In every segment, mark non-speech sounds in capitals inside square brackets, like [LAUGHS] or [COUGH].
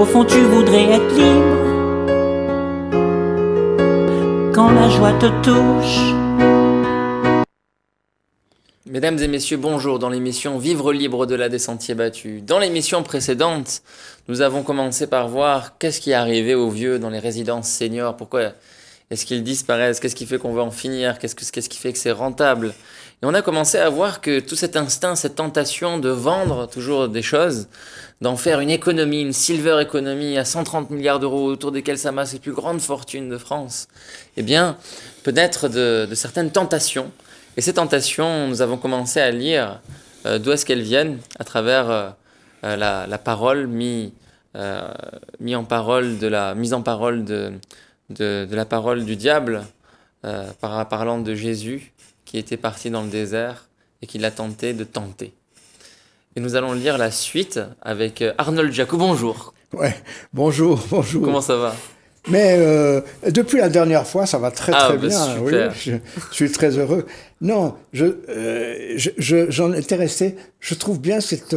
Au fond, tu voudrais être libre quand la joie te touche. Mesdames et messieurs, bonjour dans l'émission Vivre libre de la des sentiers battus. Dans l'émission précédente, nous avons commencé par voir qu'est-ce qui est arrivé aux vieux dans les résidences seniors, pourquoi est-ce qu'ils disparaissent, qu'est-ce qui fait qu'on va en finir, qu'est-ce qui fait que c'est rentable, et on a commencé à voir que tout cet instinct, cette tentation de vendre toujours des choses, d'en faire une économie, une silver économie à 130 milliards d'euros autour desquels s'amassent les plus grandes fortunes de France, eh bien, peut être de, certaines tentations. Et ces tentations, nous avons commencé à lire euh, d'où est-ce qu'elles viennent à travers euh, euh, la, parole mise mis en parole de la mise en parole de, la parole du diable euh, par, parlant de Jésus qui était parti dans le désert et qui l'a tenté de tenter. Et nous allons lire la suite avec euh, Arnold Jacou. Bonjour. Ouais, bonjour, bonjour. Comment ça va mais euh, depuis la dernière fois, ça va très ah, très bah, bien. Oui, je, suis très heureux. Non, je euh, j'en je, étais resté. Je trouve bien cette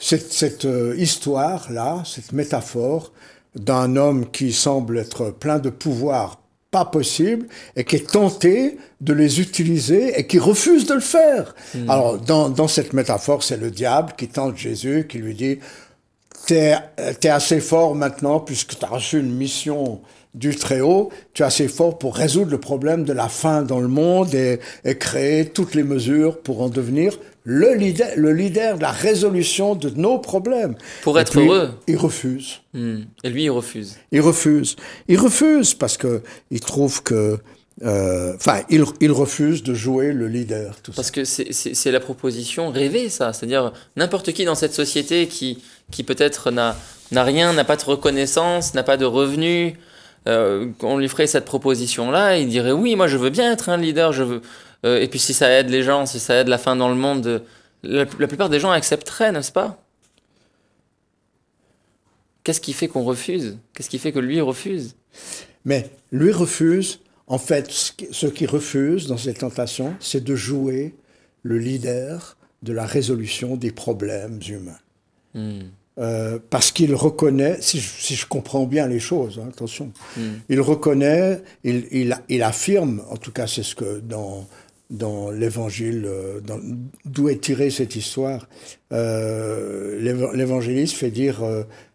cette, cette histoire là, cette métaphore d'un homme qui semble être plein de pouvoir, pas possible et qui est tenté de les utiliser et qui refuse de le faire. Hmm. Alors, dans, cette métaphore, c'est le diable qui tente Jésus, qui lui dit, t'es es assez fort maintenant puisque tu as reçu une mission du Très-Haut, tu as assez fort pour résoudre le problème de la faim dans le monde et, créer toutes les mesures pour en devenir le leader, le leader de la résolution de nos problèmes. Pour être heureux. Il refuse. Hmm. Et lui, il refuse. Il refuse. Il refuse parce que il trouve que euh, Enfin, il, refuse de jouer le leader. Tout Parce que c'est la proposition rêvée, ça. C'est-à-dire, n'importe qui dans cette société qui, qui peut-être n'a rien, n'a pas de reconnaissance, n'a pas de revenus, euh, qu'on on lui ferait cette proposition-là, il dirait oui, moi je veux bien être un leader, je veux. Euh, et puis si ça aide les gens, si ça aide la fin dans le monde, euh, la, plupart des gens accepteraient, n'est-ce pas Qu'est-ce qui fait qu'on refuse Qu'est-ce qui fait que lui refuse Mais lui refuse, en fait, ce qui refuse dans cette tentation, c'est de jouer le leader de la résolution des problèmes humains. Hmm. Euh, parce qu'il reconnaît, si je, comprends bien les choses, hein, attention, hmm. il reconnaît, il, il, affirme, en tout cas c'est ce que dans, dans l'évangile, euh, d'où est tirée cette histoire, euh, l'évangéliste fait dire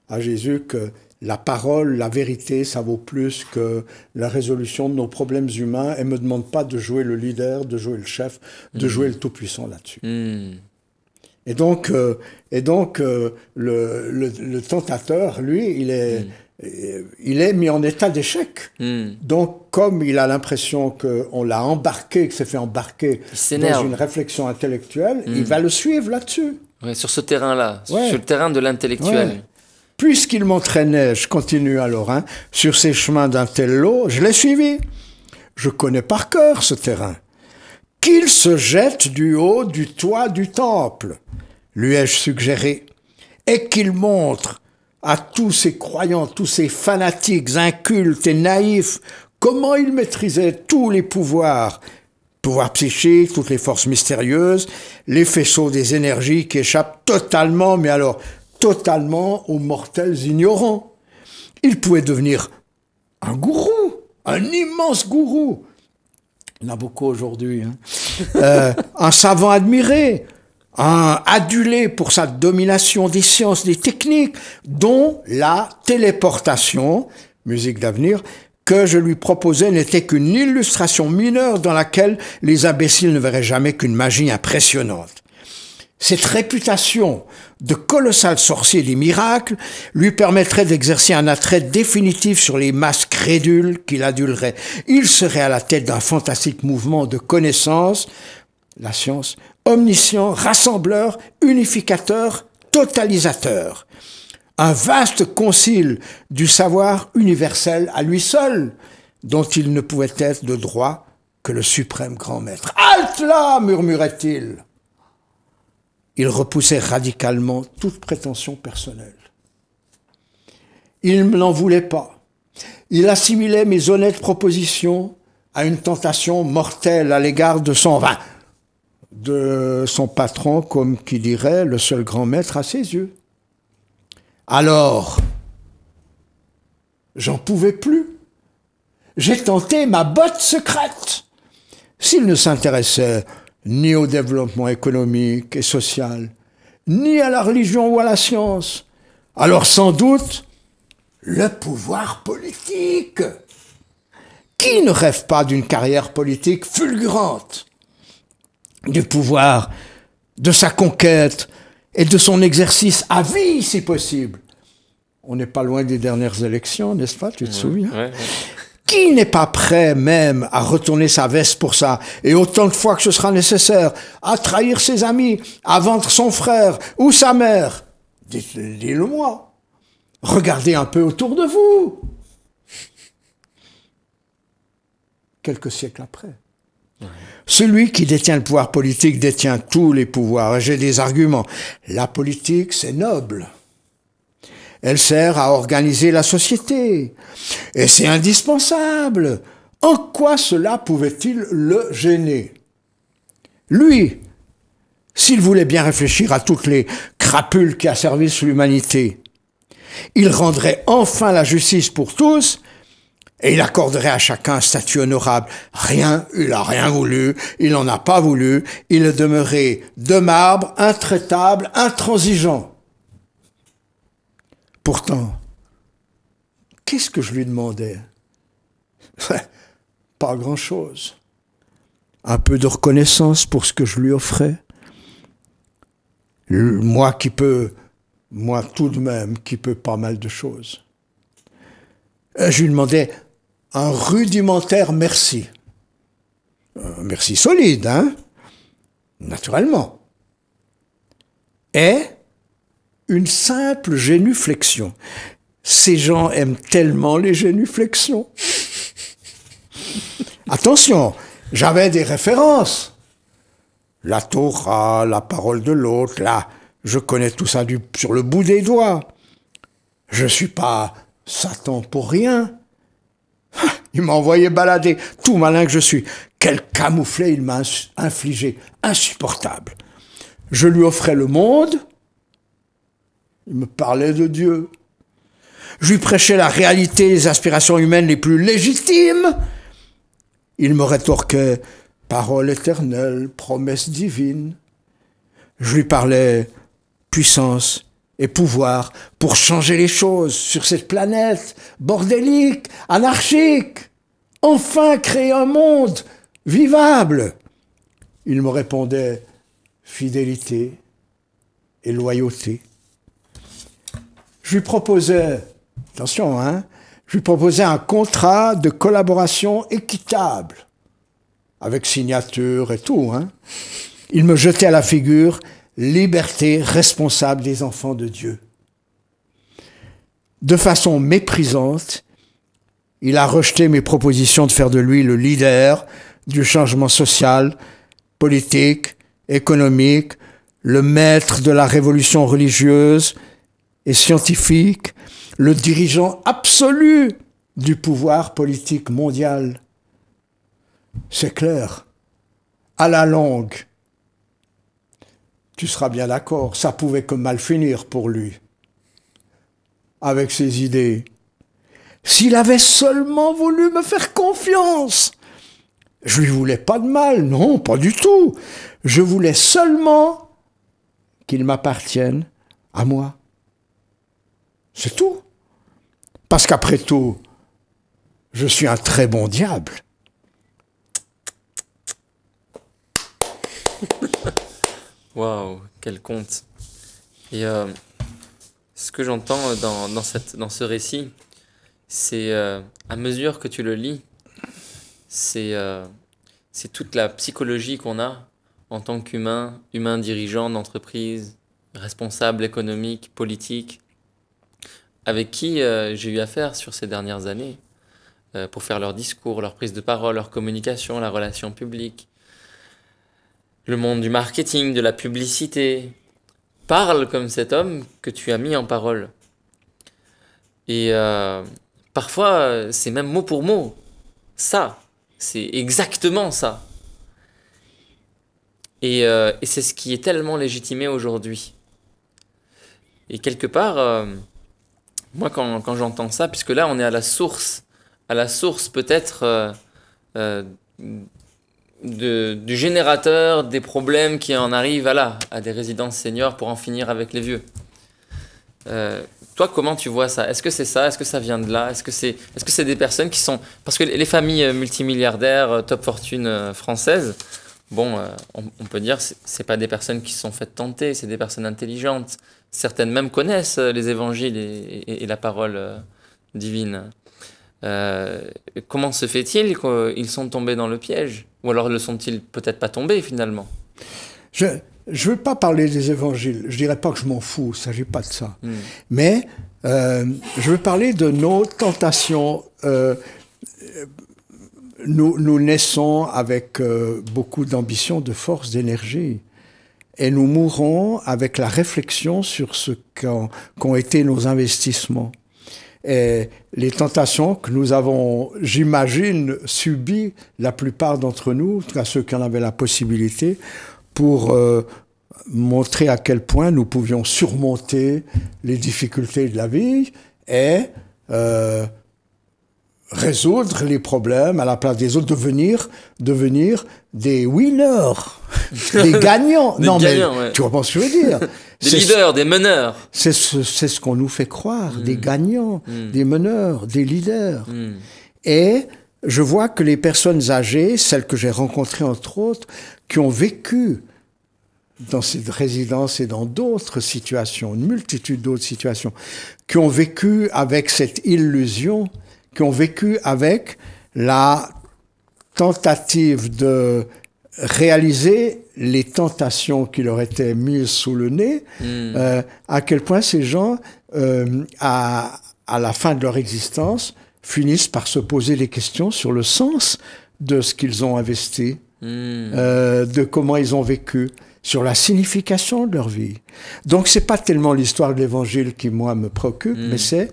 à Jésus que la parole, la vérité, ça vaut plus que la résolution de nos problèmes humains et me demande pas de jouer le leader, de jouer le chef, de hmm. jouer le tout-puissant là-dessus. Hmm. Et donc, euh, et donc euh, le, tentateur, lui, il est, hmm. euh, il est mis en état d'échec. Hmm. Donc, comme il a l'impression qu'on l'a embarqué, que s'est fait embarquer dans une réflexion intellectuelle, il hmm. va le suivre là-dessus. sur ce terrain-là, sur le terrain de l'intellectuel. Puisqu'il m'entraînait, je continue alors, hein, sur ces chemins d'un tel lot, je l'ai suivi. Je connais par cœur ce terrain qu'il se jette du haut du toit du temple, lui ai-je suggéré, et qu'il montre à tous ces croyants, tous ces fanatiques incultes et naïfs, comment il maîtrisait tous les pouvoirs, pouvoirs psychiques, toutes les forces mystérieuses, les faisceaux des énergies qui échappent totalement, mais alors totalement aux mortels ignorants. Il pouvait devenir un gourou, un immense gourou, il y en a beaucoup aujourd'hui. Hein. [LAUGHS] Euh, un savant admiré, un adulé pour sa domination des sciences, des techniques, dont la téléportation, musique d'avenir, que je lui proposais n'était qu'une illustration mineure dans laquelle les imbéciles ne verraient jamais qu'une magie impressionnante. Cette réputation de colossales sorciers des miracles lui permettrait d'exercer un attrait définitif sur les masses crédules qu'il adulerait. Il serait à la tête d'un fantastique mouvement de connaissance, la science, omniscient, rassembleur, unificateur, totalisateur. Un vaste concile du savoir universel à lui seul, dont il ne pouvait être de droit que le suprême grand maître. Halte là murmurait-il. Il repoussait radicalement toute prétention personnelle. Il ne l'en voulait pas. Il assimilait mes honnêtes propositions à une tentation mortelle à l'égard de son vin, de son patron, comme qui dirait le seul grand maître à ses yeux. Alors, j'en pouvais plus. J'ai tenté ma botte secrète. S'il ne s'intéressait ni au développement économique et social, ni à la religion ou à la science. Alors sans doute, le pouvoir politique. Qui ne rêve pas d'une carrière politique fulgurante Du pouvoir, de sa conquête et de son exercice à vie si possible. On n'est pas loin des dernières élections, n'est-ce pas Tu te souviens qui n'est pas prêt même à retourner sa veste pour ça, et autant de fois que ce sera nécessaire, à trahir ses amis, à vendre son frère ou sa mère Dites-le moi. Regardez un peu autour de vous. Quelques siècles après. Celui qui détient le pouvoir politique détient tous les pouvoirs. J'ai des arguments. La politique, c'est noble. Elle sert à organiser la société. Et c'est indispensable. En quoi cela pouvait-il le gêner Lui, s'il voulait bien réfléchir à toutes les crapules qui asservissent l'humanité, il rendrait enfin la justice pour tous et il accorderait à chacun un statut honorable. Rien, il n'a rien voulu, il n'en a pas voulu, il demeurait de marbre, intraitable, intransigeant. Pourtant, qu'est-ce que je lui demandais Pas grand-chose. Un peu de reconnaissance pour ce que je lui offrais. Moi qui peux, moi tout de même, qui peux pas mal de choses. Euh, je lui demandais un rudimentaire merci. Un merci solide, hein Naturellement. Et une simple génuflexion. Ces gens aiment tellement les génuflexions. Attention, j'avais des références. La Torah, la parole de l'autre, là, je connais tout ça sur le bout des doigts. Je suis pas Satan pour rien. Ah, il m'a envoyé balader, tout malin que je suis. Quel camouflet il m'a infligé, insupportable. Je lui offrais le monde, il me parlait de Dieu. Je lui prêchais la réalité des aspirations humaines les plus légitimes. Il me rétorquait parole éternelle, promesse divine. Je lui parlais puissance et pouvoir pour changer les choses sur cette planète bordélique, anarchique, enfin créer un monde vivable. Il me répondait fidélité et loyauté je lui proposais, attention, hein, je lui proposais un contrat de collaboration équitable, avec signature et tout. Hein. Il me jetait à la figure liberté responsable des enfants de Dieu. De façon méprisante, il a rejeté mes propositions de faire de lui le leader du changement social, politique, économique, le maître de la révolution religieuse, et scientifique, le dirigeant absolu du pouvoir politique mondial. C'est clair. À la longue, tu seras bien d'accord, ça pouvait que mal finir pour lui, avec ses idées. S'il avait seulement voulu me faire confiance, je lui voulais pas de mal, non, pas du tout. Je voulais seulement qu'il m'appartienne à moi. C'est tout. Parce qu'après tout, je suis un très bon diable. Waouh, quel conte. Et euh, ce que j'entends euh, dans, dans ce récit, c'est euh, à mesure que tu le lis, c'est c'est toute la psychologie qu'on a en tant qu'humain, humain dirigeant d'entreprise, responsable économique, politique, avec qui euh, j'ai eu affaire sur ces dernières années euh, pour faire leur discours, leur prise de parole, leur communication, la relation publique. Le monde du marketing, de la publicité. Parle comme cet homme que tu as mis en parole. Et euh, parfois, c'est même mot pour mot. Ça, c'est exactement ça. et c'est ce qui est tellement légitimé aujourd'hui. Et quelque part, moi, quand, quand j'entends ça, puisque là, on est à la source, à la source peut-être euh, euh, du générateur des problèmes qui en arrivent à là, à des résidences seniors pour en finir avec les vieux. Euh, toi, comment tu vois ça Est-ce que c'est ça Est-ce que ça vient de là Est-ce que c'est est -ce des personnes qui sont... Parce que les familles multimilliardaires, top fortune françaises, bon, on, peut dire, c'est pas des personnes qui sont faites tenter, c'est des personnes intelligentes, certaines même connaissent euh, les évangiles et, la parole euh, divine. Euh, comment se fait-il qu'ils sont tombés dans le piège Ou alors ne sont-ils peut-être pas tombés finalement Je ne veux pas parler des évangiles. Je ne dirais pas que je m'en fous, il ne s'agit pas de ça. Hmm. Mais je veux parler de nos tentations. nous naissons avec beaucoup d'ambition, de force, d'énergie et nous mourons avec la réflexion sur ce qu'ont été nos investissements. Et les tentations que nous avons, j'imagine, subies, la plupart d'entre nous, cas ceux qui en avaient la possibilité, pour euh, montrer à quel point nous pouvions surmonter les difficultés de la vie et euh, résoudre les problèmes à la place des autres, devenir, devenir des winners, [LAUGHS] des gagnants. non mais tu repenses ce que je veux dire. des leaders, des meneurs. C'est ce, ce qu'on nous fait croire, des mm. gagnants, mm. des meneurs, des leaders. Mm. Et je vois que les personnes âgées, celles que j'ai rencontrées entre autres, qui ont vécu dans cette résidence et dans d'autres situations, une multitude d'autres situations, qui ont vécu avec cette illusion qui ont vécu avec la tentative de réaliser les tentations qui leur étaient mises sous le nez, hmm. euh, à quel point ces gens, euh, à, la fin de leur existence, finissent par se poser des questions sur le sens de ce qu'ils ont investi, hmm. euh, de comment ils ont vécu, sur la signification de leur vie. Donc ce n'est pas tellement l'histoire de l'Évangile qui moi me préoccupe, hmm. mais c'est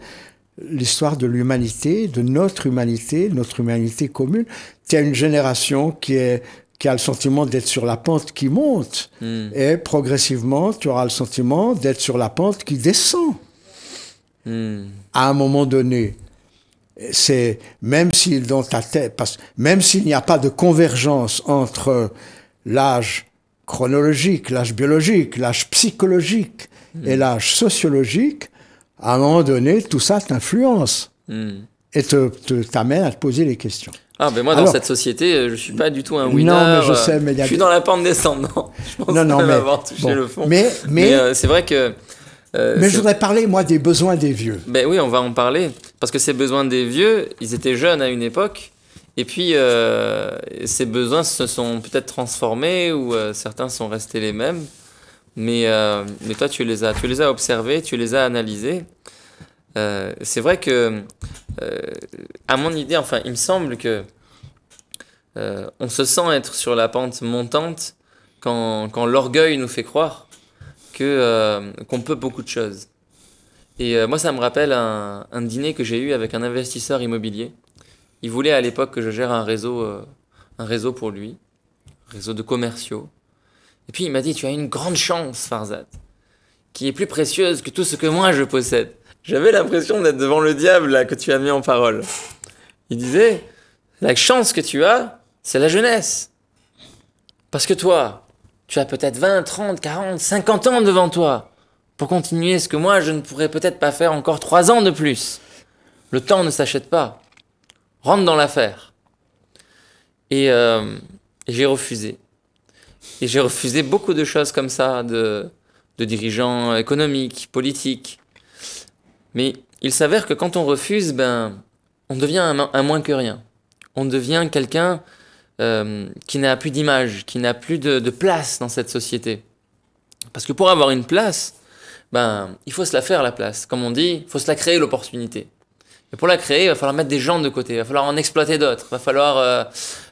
l'histoire de l'humanité, de notre humanité, notre humanité commune. Tu as une génération qui, est, qui a le sentiment d'être sur la pente qui monte, hmm. et progressivement, tu auras le sentiment d'être sur la pente qui descend. Hmm. À un moment donné, c'est même dans ta tête, parce, même s'il n'y a pas de convergence entre l'âge chronologique, l'âge biologique, l'âge psychologique et hmm. l'âge sociologique, à un moment donné, tout ça t'influence hmm. et te, t'amène à te poser les questions. Ah, mais moi, dans cette société, je ne suis pas du tout un winner. Non, mais je euh, sais, mais Je suis dans la pente descendante. [LAUGHS] je pense non, non, mais, touché le fond. Mais, euh, c'est vrai que. Euh, mais je voudrais parler, moi, des besoins des vieux. Ben oui, on va en parler. Parce que ces besoins des vieux, ils étaient jeunes à une époque. Et puis, ces besoins se sont peut-être transformés ou certains sont restés les mêmes mais, euh, mais toi tu les as, tu les as observés, tu les as analysés. Euh, c'est vrai que, euh, à mon idée, enfin, il me semble que on se sent être sur la pente montante quand, quand l'orgueil nous fait croire que qu'on peut beaucoup de choses. Et moi, ça me rappelle un, un dîner que j'ai eu avec un investisseur immobilier. Il voulait à l'époque que je gère un réseau, un réseau pour lui, un réseau de commerciaux. Et puis il m'a dit, tu as une grande chance, Farzad, qui est plus précieuse que tout ce que moi je possède. J'avais l'impression d'être devant le diable là, que tu as mis en parole. Il disait, la chance que tu as, c'est la jeunesse. Parce que toi, tu as peut-être 20, 30, 40, 50 ans devant toi pour continuer ce que moi je ne pourrais peut-être pas faire encore 3 ans de plus. Le temps ne s'achète pas. Rentre dans l'affaire. et euh, j'ai refusé. Et j'ai refusé beaucoup de choses comme ça, de, de dirigeants économiques, politiques. Mais il s'avère que quand on refuse, ben, on devient un, moins que rien. On devient quelqu'un euh, qui n'a plus d'image, qui n'a plus de, place dans cette société. Parce que pour avoir une place, ben, il faut se la faire la place. Comme on dit, il faut se la créer l'opportunité. Et pour la créer, il va falloir mettre des gens de côté, il va falloir en exploiter d'autres, il va falloir euh,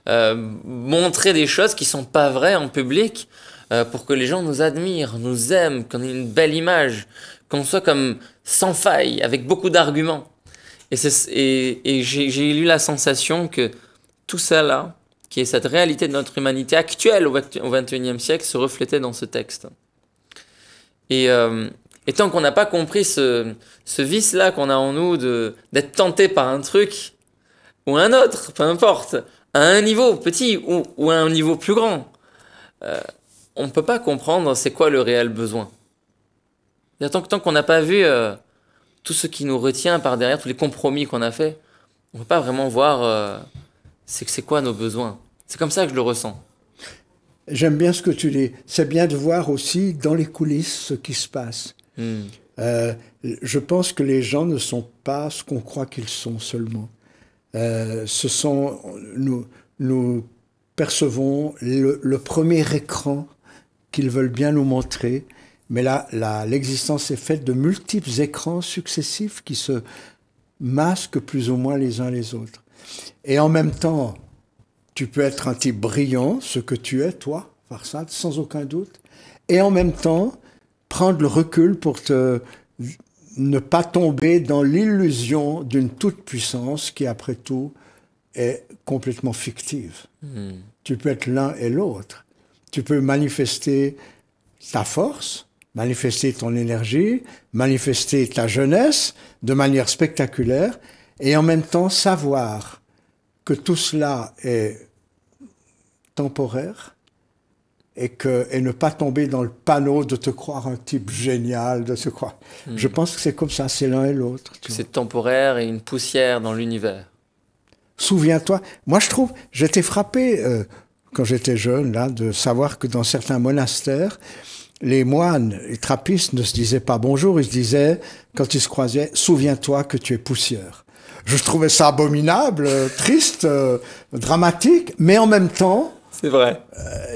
euh, montrer des choses qui sont pas vraies en public euh, pour que les gens nous admirent, nous aiment, qu'on ait une belle image, qu'on soit comme sans faille, avec beaucoup d'arguments. Et, et, et j'ai eu la sensation que tout ça là, qui est cette réalité de notre humanité actuelle au XXIe siècle, se reflétait dans ce texte. Et, euh, et tant qu'on n'a pas compris ce, vice-là qu'on a en nous d'être tenté par un truc ou un autre, peu importe, à un niveau petit ou, à un niveau plus grand, euh, on ne peut pas comprendre c'est quoi le réel besoin. Et tant, tant qu'on n'a pas vu euh, tout ce qui nous retient par derrière, tous les compromis qu'on a faits, on ne peut pas vraiment voir euh, c'est que c'est quoi nos besoins. C'est comme ça que je le ressens. J'aime bien ce que tu dis. C'est bien de voir aussi dans les coulisses ce qui se passe. Hmm. Euh, je pense que les gens ne sont pas ce qu'on croit qu'ils sont seulement. Euh, ce sont, nous, nous percevons le, premier écran qu'ils veulent bien nous montrer, mais là, l'existence est faite de multiples écrans successifs qui se masquent plus ou moins les uns les autres. Et en même temps, tu peux être un type brillant, ce que tu es, toi, Farsad, sans aucun doute, et en même temps, prendre le recul pour ne pas tomber dans l'illusion d'une toute-puissance qui, après tout, est complètement fictive. Hmm. Tu peux être l'un et l'autre. Tu peux manifester ta force, manifester ton énergie, manifester ta jeunesse de manière spectaculaire et en même temps savoir que tout cela est temporaire et, que, et ne pas tomber dans le panneau de te croire un type génial, de se croire. Hmm. Je pense que c'est comme ça, c'est l'un et l'autre. C'est temporaire et une poussière dans l'univers. Souviens-toi, moi je trouve, j'étais frappé euh, quand j'étais jeune là de savoir que dans certains monastères, les moines les trappistes ne se disaient pas bonjour, ils se disaient quand ils se croisaient, souviens-toi que tu es poussière. Je trouvais ça abominable, euh, triste, euh, dramatique, mais en même temps, c'est vrai.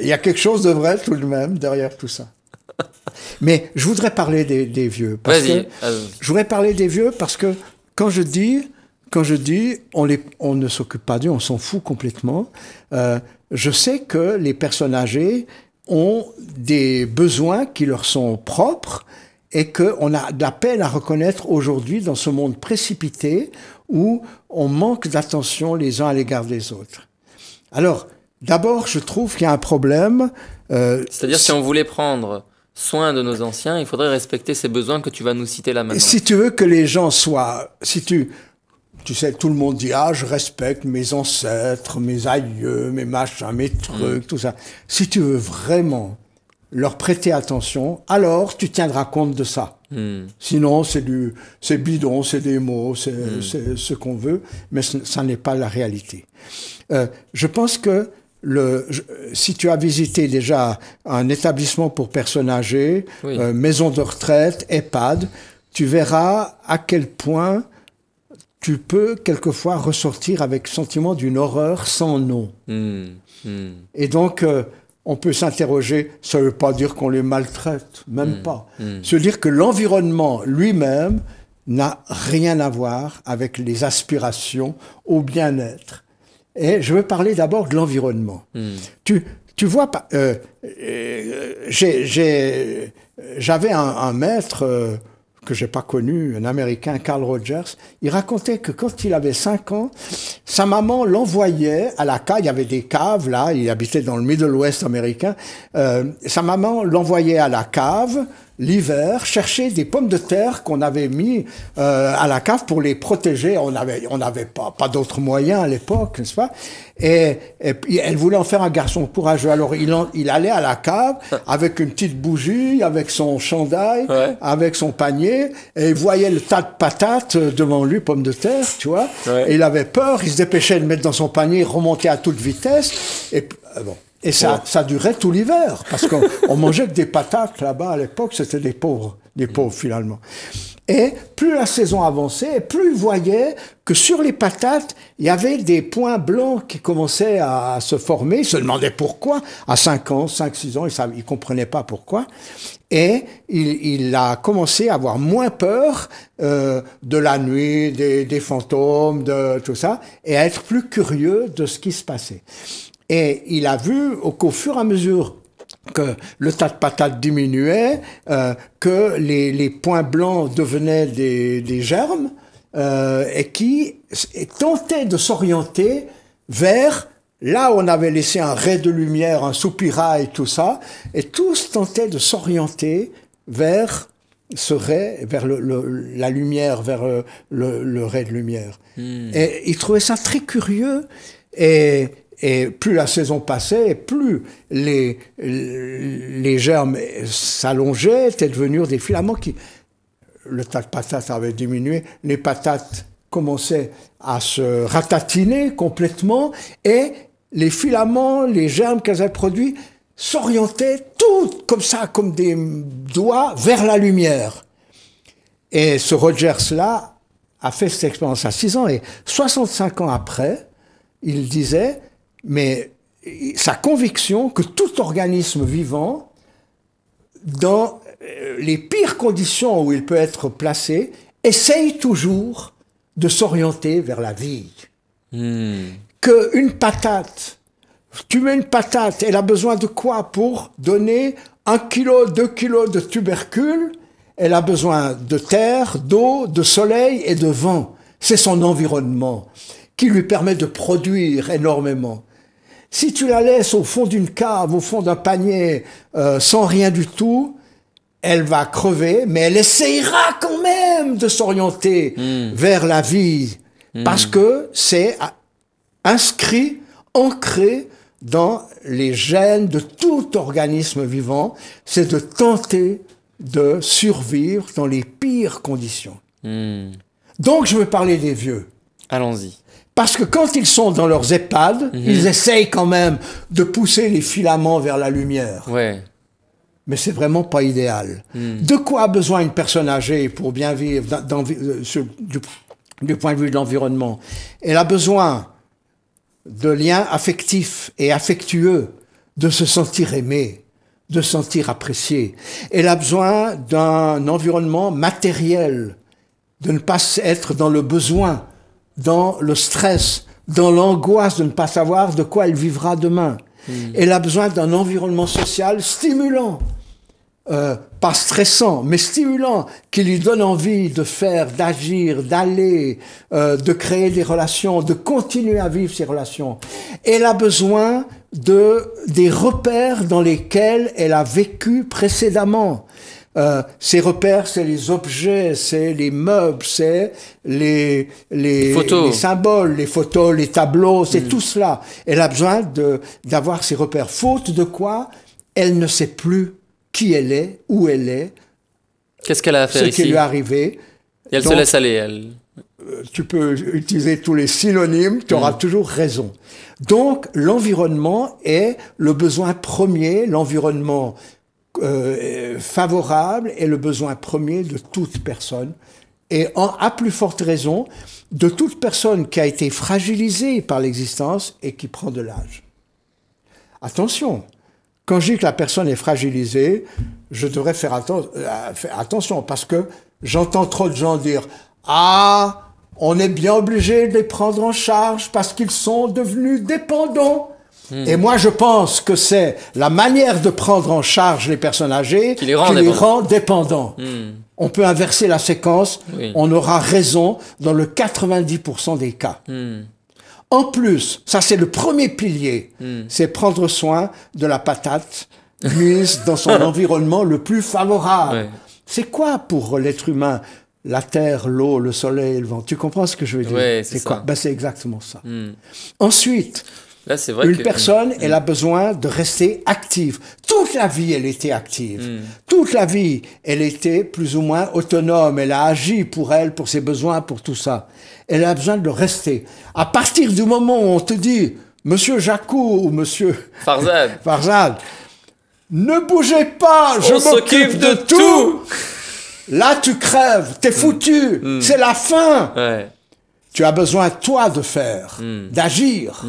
Il euh, y a quelque chose de vrai tout de même derrière tout ça. Mais je voudrais parler des, vieux. Parce que je voudrais parler des vieux parce que quand je dis, quand je dis, on, les, on ne s'occupe pas d'eux, on s'en fout complètement. Euh, je sais que les personnes âgées ont des besoins qui leur sont propres et qu'on a de la peine à reconnaître aujourd'hui dans ce monde précipité où on manque d'attention les uns à l'égard des autres. Alors, D'abord, je trouve qu'il y a un problème. Euh, C'est-à-dire, si on voulait prendre soin de nos anciens, il faudrait respecter ces besoins que tu vas nous citer là maintenant. Si tu veux que les gens soient, si tu, tu sais, tout le monde dit ah, je respecte mes ancêtres, mes aïeux, mes machins, mes mm. trucs, tout ça. Si tu veux vraiment leur prêter attention, alors tu tiendras compte de ça. Mm. Sinon, c'est du, c'est bidon, c'est des mots, c'est, mm. ce qu'on veut, mais ça n'est pas la réalité. Euh, je pense que si tu as visité déjà un établissement pour personnes âgées, euh, maison de retraite, EHPAD, tu verras à quel point tu peux quelquefois ressortir avec sentiment d'une horreur sans nom. Hmm, hmm. Et donc, euh, on peut s'interroger, ça ne veut pas dire qu'on les maltraite, même hmm, pas. Se dire que l'environnement lui-même n'a rien à voir avec les aspirations au bien-être. Et je veux parler d'abord de l'environnement. Hmm. Tu, tu vois, euh, euh j'avais un, maître que euh, que j'ai pas connu, un Américain, Carl Rogers. Il racontait que quand il avait 5 ans, sa maman l'envoyait à la cave. Il y avait des caves là. Il habitait dans le Middle West américain. Euh, sa maman l'envoyait à la cave l'hiver, chercher des pommes de terre qu'on avait mis euh, à la cave pour les protéger. On n'avait on avait pas, pas d'autres moyens à l'époque, n'est-ce pas et, et, elle voulait en faire un garçon courageux. Alors il, il allait à la cave [LAUGHS] avec une petite bougie, avec son chandail, avec son panier, et il voyait le tas de patates euh, devant lui, pommes de terre, tu vois. il avait peur, il se dépêchait de mettre dans son panier, remonter à toute vitesse. Et euh, bon. Et ça, ça durait tout l'hiver, parce qu'on mangeait que des patates là-bas à l'époque, c'était des pauvres, des pauvres finalement. Et plus la saison avançait, plus il voyait que sur les patates, il y avait des points blancs qui commençaient à, se former. il se demandait pourquoi. À 5 ans, 5, 6 ans, il ne comprenait pas pourquoi. Et il, a commencé à avoir moins peur euh, de la nuit, des, des, fantômes, de tout ça, et à être plus curieux de ce qui se passait. Et il a vu qu'au fur et à mesure que le tas de patates diminuait, euh, que les, points blancs devenaient des, germes, euh, et qui tentaient de s'orienter vers là où on avait laissé un ray de lumière, un soupirail, tout ça, et tous tentaient de s'orienter vers ce ray, vers la lumière, vers le, le ray de lumière. Hmm. Et il trouvait ça très curieux, et et plus la saison passait, plus les, les germes s'allongeaient, étaient devenus des filaments qui... Le tas de patates avait diminué, les patates commençaient à se ratatiner complètement, et les filaments, les germes qu'elles avaient produits s'orientaient tout comme ça, comme des doigts, vers la lumière. Et ce Rogers-là a fait cette expérience à 6 ans, et 65 ans après, il disait, mais sa conviction que tout organisme vivant, dans euh, les pires conditions où il peut être placé, essaye toujours de s'orienter vers la vie. Hmm. Qu'une une patate, tu mets une patate, elle a besoin de quoi pour donner un kilo, deux kilos de tubercule Elle a besoin de terre, d'eau, de soleil et de vent. C'est son environnement qui lui permet de produire énormément. Si tu la laisses au fond d'une cave, au fond d'un panier, euh, sans rien du tout, elle va crever, mais elle essayera quand même de s'orienter hmm. vers la vie, hmm. parce que c'est euh, inscrit, ancré dans les gènes de tout organisme vivant, c'est de tenter de survivre dans les pires conditions. Hmm. Donc je veux parler des vieux. Allons-y. Parce que quand ils sont dans leurs EHPAD, mhm. ils essayent quand même de pousser les filaments vers la lumière. Ouais. Mais c'est vraiment pas idéal. Hmm. De quoi a besoin une personne âgée pour bien vivre euh, du, du, point de vue de l'environnement Elle a besoin de liens affectifs et affectueux, de se sentir aimée, de se sentir appréciée. Elle a besoin d'un environnement matériel, de ne pas être dans le besoin dans le stress, dans l'angoisse de ne pas savoir de quoi elle vivra demain. Hmm. Elle a besoin d'un environnement social stimulant. Euh, pas stressant, mais stimulant, qui lui donne envie de faire, d'agir, d'aller, euh, de créer des relations, de continuer à vivre ces relations. Elle a besoin de des repères dans lesquels elle a vécu précédemment. Ses euh, repères, c'est les objets, c'est les meubles, c'est les, les, symboles, les photos, les tableaux, c'est mm. tout cela. Elle a besoin d'avoir ses repères. Faute de quoi, elle ne sait plus qui elle est, où elle est, qu'est-ce qu'elle a à ce qui lui est arrivé. Et elle se laisse aller, elle. Euh, tu peux utiliser tous les synonymes, tu auras mm. toujours raison. Donc l'environnement est le besoin premier, l'environnement euh, euh, favorable est le besoin premier de toute personne. Et en, à plus forte raison, de toute personne qui a été fragilisée par l'existence et qui prend de l'âge. Attention, quand je dis que la personne est fragilisée, je devrais faire, euh, faire attention parce que j'entends trop de gens dire Ah, on est bien obligé de les prendre en charge parce qu'ils sont devenus dépendants. Et hmm. moi, je pense que c'est la manière de prendre en charge les personnes âgées qui les rend, dépendants. Hmm. On peut inverser la séquence, on aura raison dans le 90% des cas. Hmm. En plus, ça c'est le premier pilier, c'est prendre soin de la patate mise dans son [LAUGHS] environnement le plus favorable. C'est quoi pour l'être humain la terre, l'eau, le soleil, le vent. Tu comprends ce que je veux dire C'est quoi ben, C'est exactement ça. Ensuite, une personne, elle a mm. besoin de rester active. Toute la vie, elle était active. Mm. Toute la vie, elle était plus ou moins autonome. Elle a agi pour elle, pour ses besoins, pour tout ça. Elle a besoin de rester. À partir du moment où on te dit, Monsieur Jacou ou Monsieur Farzad, [LAUGHS] ne bougez pas, je m'occupe de, tout. Là, tu crèves, t'es mm. foutu, c'est la fin. Tu as besoin, toi, de faire, d'agir.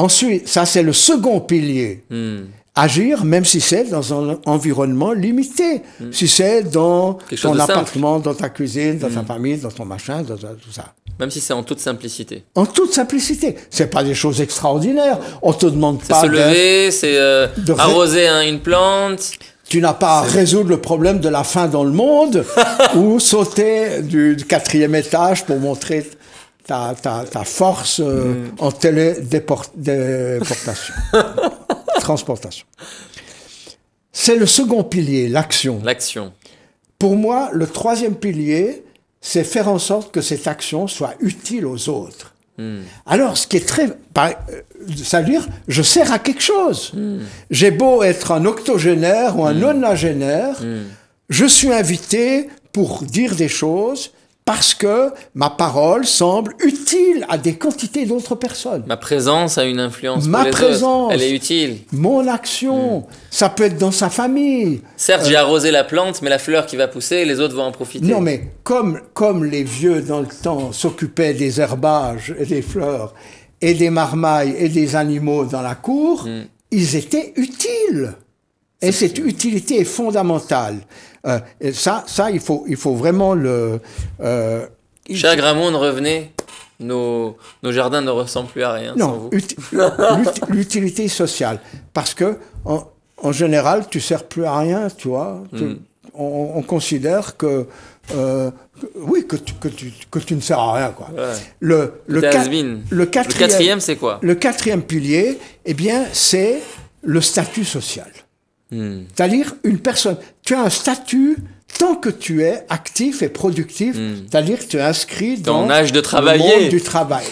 Ensuite, ça c'est le second pilier. Hmm. Agir, même si c'est dans un environnement limité, hmm. si c'est dans ton appartement, dans ta cuisine, dans ta hmm. famille, dans ton machin, dans, tout ça. Même si c'est en toute simplicité. En toute simplicité. C'est pas des choses extraordinaires. On te demande pas. Se lever, c'est euh, arroser une plante. Tu n'as pas à résoudre le problème de la faim dans le monde [LAUGHS] ou sauter du quatrième étage pour montrer ta, force euh, mm. en [LAUGHS] transportation. C'est le second pilier, l'action. L'action. Pour moi, le troisième pilier, c'est faire en sorte que cette action soit utile aux autres. Mm. Alors, ce qui est très... Ça veut dire je sers à quelque chose. Mm. J'ai beau être un octogénaire ou un non nonagénaire, je suis invité pour dire des choses parce que ma parole semble utile à des quantités d'autres personnes. Ma présence a une influence. Ma pour présence, elle est utile. Mon action, hmm. ça peut être dans sa famille. Certes, j'ai euh, arrosé la plante, mais la fleur qui va pousser, les autres vont en profiter. Non, mais comme comme les vieux dans le temps s'occupaient des herbages et des fleurs et des marmailles et des animaux dans la cour, hmm. ils étaient utiles. Et cette utilité est fondamentale. Euh, ça, ça il, faut, il faut vraiment le... Euh, Cher monde revenez. Nos, nos, jardins ne ressemblent plus à rien. Non, l'utilité sociale. Parce que, en, général, tu sers plus à rien, tu vois. Hmm. on, considère euh, que, oui, que tu, que, tu, que tu, ne sers à rien, quoi. Le, le, le, quatrième, quatrième c'est quoi Le quatrième pilier, eh bien, c'est le statut social. Hmm. C'est-à-dire une personne. Tu as un statut tant que tu es actif et productif, hmm. c'est-à-dire tu es inscrit dans, l'âge de travailler. le monde du travail.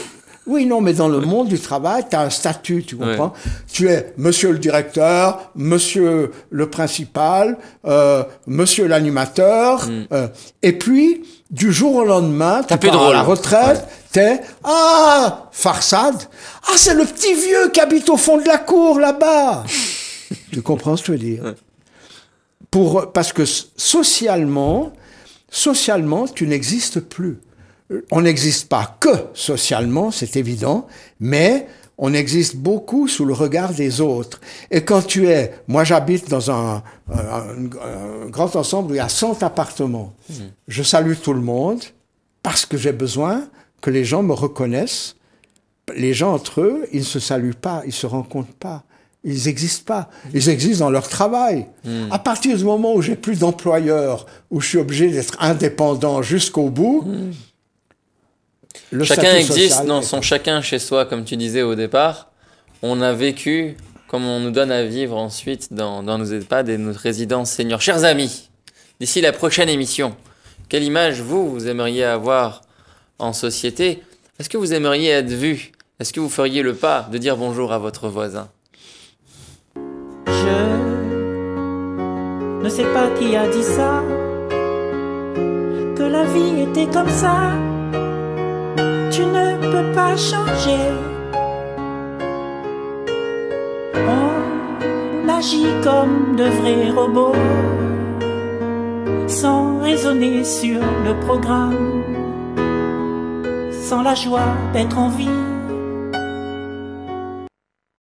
Oui, non, mais dans le monde du travail, tu as un statut, tu comprends Tu es monsieur le directeur, monsieur le principal, euh, monsieur l'animateur, hmm. euh, et puis, du jour au lendemain, tu pars à la retraite, tu es ah farsade, ah c'est le petit vieux qui habite au fond de la cour là-bas. [LAUGHS] tu [LAUGHS] comprends ce que je veux dire Pour, parce que socialement, socialement, tu n'existes plus. Euh, on n'existe pas que socialement, c'est évident, mais on existe beaucoup sous le regard des autres. Et quand tu es, moi j'habite dans un, grand ensemble où il y a 100 appartements. Hmm. Je salue tout le monde parce que j'ai besoin que les gens me reconnaissent. Les gens entre eux, ils ne se saluent pas, ils ne se rencontrent pas. Ils n'existent pas. Ils existent dans leur travail. Hmm. À partir du moment où j'ai plus d'employeur, où je suis obligé d'être indépendant jusqu'au bout, hmm. chacun existe dans son chacun chez soi, comme tu disais au départ. On a vécu comme on nous donne à vivre ensuite dans, dans nos EHPAD et notre résidence senior. Chers amis, d'ici la prochaine émission, quelle image vous, vous aimeriez avoir en société Est-ce que vous aimeriez être vu Est-ce que vous feriez le pas de dire bonjour à votre voisin ne sais pas qui a dit ça, que la vie était comme ça, tu ne peux pas changer. On agit comme de vrais robots, sans raisonner sur le programme, sans la joie d'être en vie.